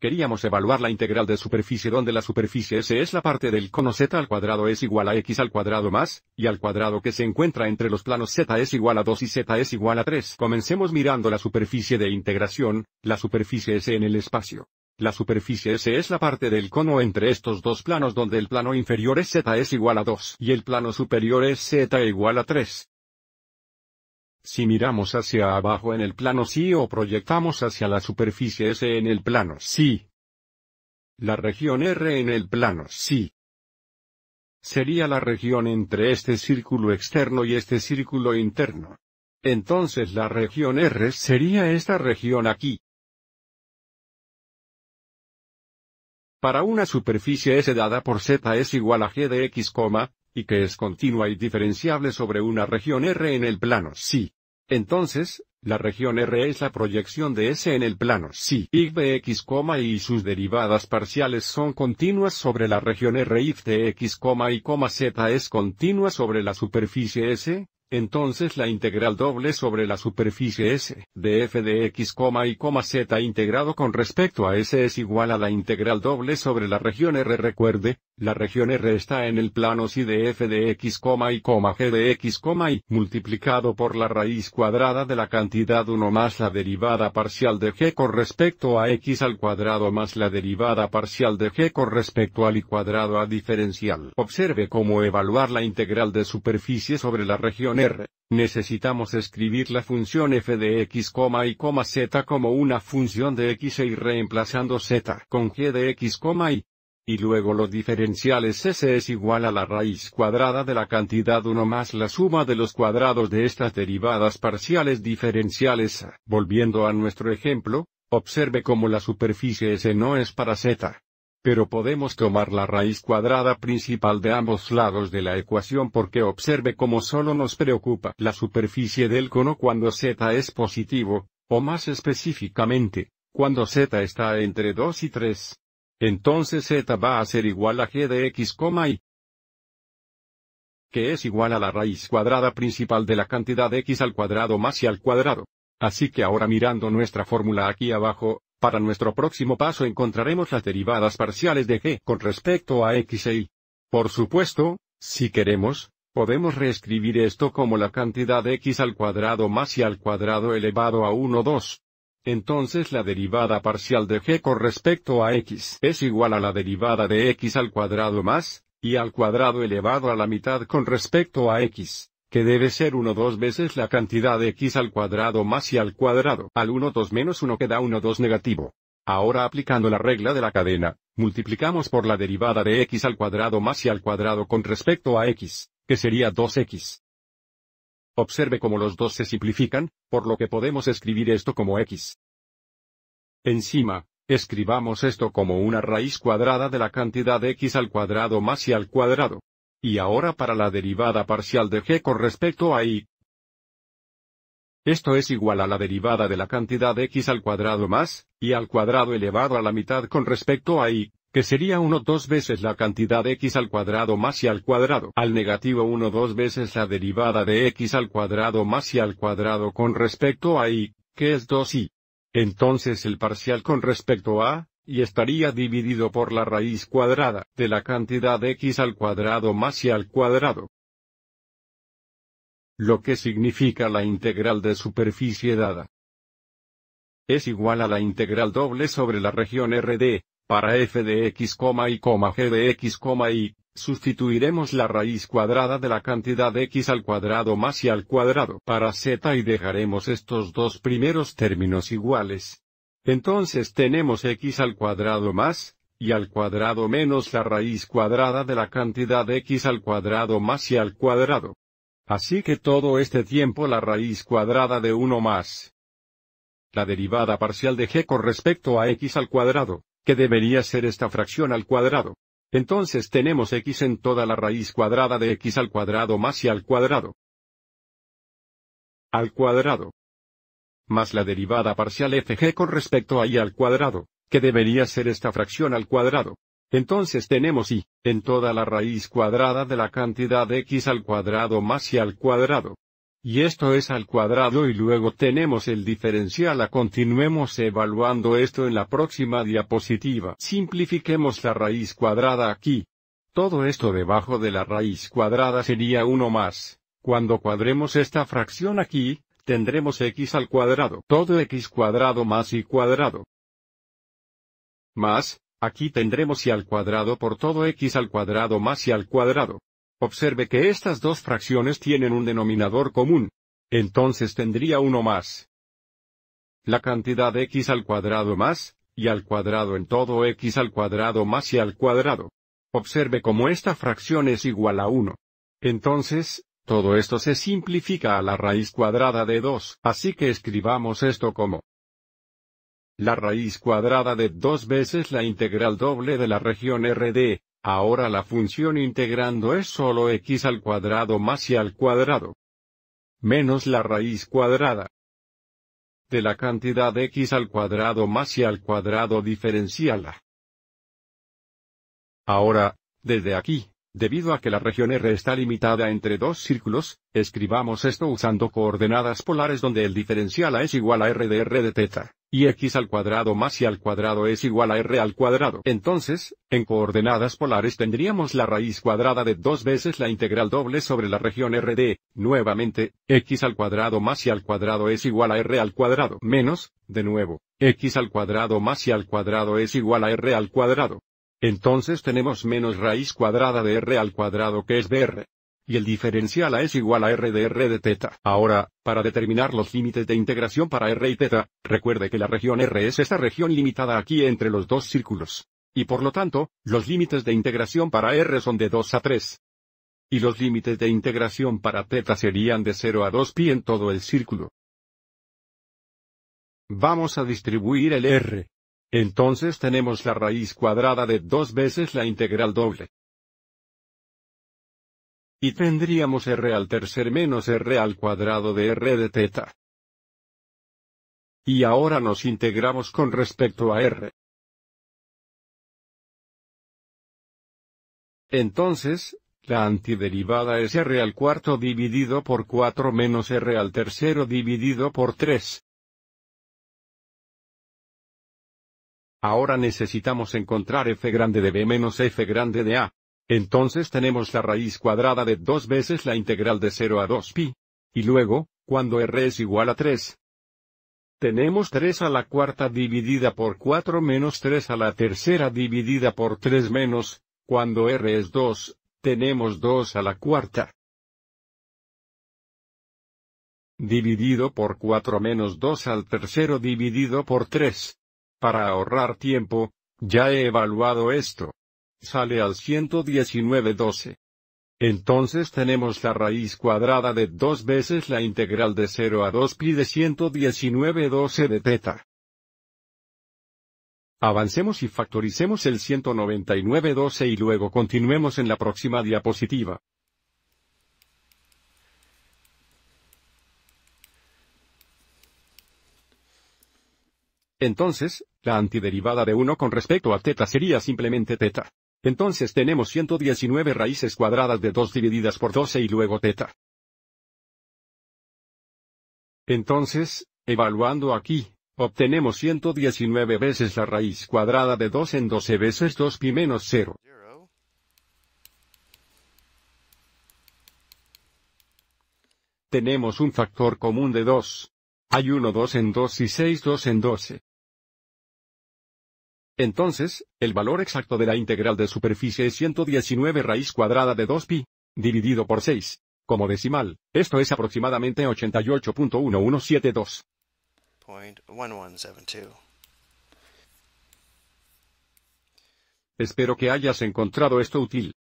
Queríamos evaluar la integral de superficie donde la superficie S es la parte del cono Z al cuadrado es igual a X al cuadrado más, y al cuadrado que se encuentra entre los planos Z es igual a 2 y Z es igual a 3. Comencemos mirando la superficie de integración, la superficie S en el espacio. La superficie S es la parte del cono entre estos dos planos donde el plano inferior es Z es igual a 2 y el plano superior es Z igual a 3. Si miramos hacia abajo en el plano sí o proyectamos hacia la superficie S en el plano sí. La región R en el plano sí. Sería la región entre este círculo externo y este círculo interno. Entonces la región R sería esta región aquí. Para una superficie S dada por Z es igual a G de X, y que es continua y diferenciable sobre una región R en el plano sí. Entonces, la región R es la proyección de S en el plano si y sus derivadas parciales son continuas sobre la región R if de x, y z es continua sobre la superficie S, entonces la integral doble sobre la superficie S de f de x, y, z integrado con respecto a S es igual a la integral doble sobre la región R. Recuerde, la región R está en el plano si de f de x, y, g de x, y, multiplicado por la raíz cuadrada de la cantidad 1 más la derivada parcial de g con respecto a x al cuadrado más la derivada parcial de g con respecto al y cuadrado a diferencial. Observe cómo evaluar la integral de superficie sobre la región R, necesitamos escribir la función f de x, y, z como una función de x y e reemplazando z con g de x, y. Y luego los diferenciales s es igual a la raíz cuadrada de la cantidad 1 más la suma de los cuadrados de estas derivadas parciales diferenciales. Volviendo a nuestro ejemplo, observe cómo la superficie S no es para z pero podemos tomar la raíz cuadrada principal de ambos lados de la ecuación porque observe cómo solo nos preocupa la superficie del cono cuando z es positivo, o más específicamente, cuando z está entre 2 y 3. Entonces z va a ser igual a g de x, y que es igual a la raíz cuadrada principal de la cantidad x al cuadrado más y al cuadrado. Así que ahora mirando nuestra fórmula aquí abajo, para nuestro próximo paso encontraremos las derivadas parciales de g con respecto a x e y. Por supuesto, si queremos, podemos reescribir esto como la cantidad x al cuadrado más y al cuadrado elevado a 1 2. Entonces la derivada parcial de g con respecto a x es igual a la derivada de x al cuadrado más, y al cuadrado elevado a la mitad con respecto a x que debe ser 1 dos veces la cantidad de x al cuadrado más y al cuadrado al 1 2 menos 1 queda 1 2 negativo. Ahora aplicando la regla de la cadena, multiplicamos por la derivada de x al cuadrado más y al cuadrado con respecto a x, que sería 2x. Observe cómo los dos se simplifican, por lo que podemos escribir esto como x. Encima, escribamos esto como una raíz cuadrada de la cantidad de x al cuadrado más y al cuadrado, y ahora para la derivada parcial de g con respecto a y. Esto es igual a la derivada de la cantidad x al cuadrado más, y al cuadrado elevado a la mitad con respecto a y, que sería 1 dos veces la cantidad x al cuadrado más y al cuadrado al negativo 1 dos veces la derivada de x al cuadrado más y al cuadrado con respecto a y, que es 2y. Entonces el parcial con respecto a, y estaría dividido por la raíz cuadrada de la cantidad x al cuadrado más y al cuadrado. Lo que significa la integral de superficie dada es igual a la integral doble sobre la región RD, para f de x, y, g de x, y, sustituiremos la raíz cuadrada de la cantidad x al cuadrado más y al cuadrado para z y dejaremos estos dos primeros términos iguales, entonces tenemos x al cuadrado más, y al cuadrado menos la raíz cuadrada de la cantidad x al cuadrado más y al cuadrado. Así que todo este tiempo la raíz cuadrada de 1 más la derivada parcial de g con respecto a x al cuadrado, que debería ser esta fracción al cuadrado. Entonces tenemos x en toda la raíz cuadrada de x al cuadrado más y al cuadrado. Al cuadrado más la derivada parcial fg con respecto a y al cuadrado, que debería ser esta fracción al cuadrado. Entonces tenemos y, en toda la raíz cuadrada de la cantidad x al cuadrado más y al cuadrado. Y esto es al cuadrado y luego tenemos el diferencial a continuemos evaluando esto en la próxima diapositiva. Simplifiquemos la raíz cuadrada aquí. Todo esto debajo de la raíz cuadrada sería 1 más. Cuando cuadremos esta fracción aquí, tendremos x al cuadrado, todo x cuadrado más y cuadrado. Más, aquí tendremos y al cuadrado por todo x al cuadrado más y al cuadrado. Observe que estas dos fracciones tienen un denominador común. Entonces tendría uno más. La cantidad x al cuadrado más, y al cuadrado en todo x al cuadrado más y al cuadrado. Observe cómo esta fracción es igual a 1. Entonces, todo esto se simplifica a la raíz cuadrada de 2, así que escribamos esto como la raíz cuadrada de 2 veces la integral doble de la región RD, ahora la función integrando es solo x al cuadrado más y al cuadrado menos la raíz cuadrada de la cantidad x al cuadrado más y al cuadrado diferenciala. Ahora, desde aquí, Debido a que la región R está limitada entre dos círculos, escribamos esto usando coordenadas polares donde el diferencial A es igual a R de R de teta, y x al cuadrado más y al cuadrado es igual a R al cuadrado. Entonces, en coordenadas polares tendríamos la raíz cuadrada de dos veces la integral doble sobre la región R de, nuevamente, x al cuadrado más y al cuadrado es igual a R al cuadrado menos, de nuevo, x al cuadrado más y al cuadrado es igual a R al cuadrado. Entonces tenemos menos raíz cuadrada de r al cuadrado que es de r. Y el diferencial a es igual a r de r de teta. Ahora, para determinar los límites de integración para r y teta, recuerde que la región r es esta región limitada aquí entre los dos círculos. Y por lo tanto, los límites de integración para r son de 2 a 3. Y los límites de integración para teta serían de 0 a 2 pi en todo el círculo. Vamos a distribuir el r. Entonces tenemos la raíz cuadrada de dos veces la integral doble. Y tendríamos r al tercer menos r al cuadrado de r de teta. Y ahora nos integramos con respecto a r. Entonces, la antiderivada es r al cuarto dividido por 4 menos r al tercero dividido por 3. Ahora necesitamos encontrar f grande de b menos f grande de a. Entonces tenemos la raíz cuadrada de 2 veces la integral de 0 a 2pi. Y luego, cuando r es igual a 3, tenemos 3 a la cuarta dividida por 4 menos 3 a la tercera dividida por 3 menos, cuando r es 2, tenemos 2 a la cuarta. Dividido por 4 menos 2 al tercero dividido por 3. Para ahorrar tiempo, ya he evaluado esto. Sale al 119.12. Entonces tenemos la raíz cuadrada de 2 veces la integral de 0 a 2pi de 119.12 de teta. Avancemos y factoricemos el 199.12 y luego continuemos en la próxima diapositiva. Entonces, la antiderivada de 1 con respecto a teta sería simplemente teta. Entonces tenemos 119 raíces cuadradas de 2 divididas por 12 y luego teta. Entonces, evaluando aquí, obtenemos 119 veces la raíz cuadrada de 2 en 12 veces 2 pi menos 0. Tenemos un factor común de 2. Hay 1 2 en 2 y 6 2 en 12. Entonces, el valor exacto de la integral de superficie es 119 raíz cuadrada de 2pi, dividido por 6. Como decimal, esto es aproximadamente 88.1172. Espero que hayas encontrado esto útil.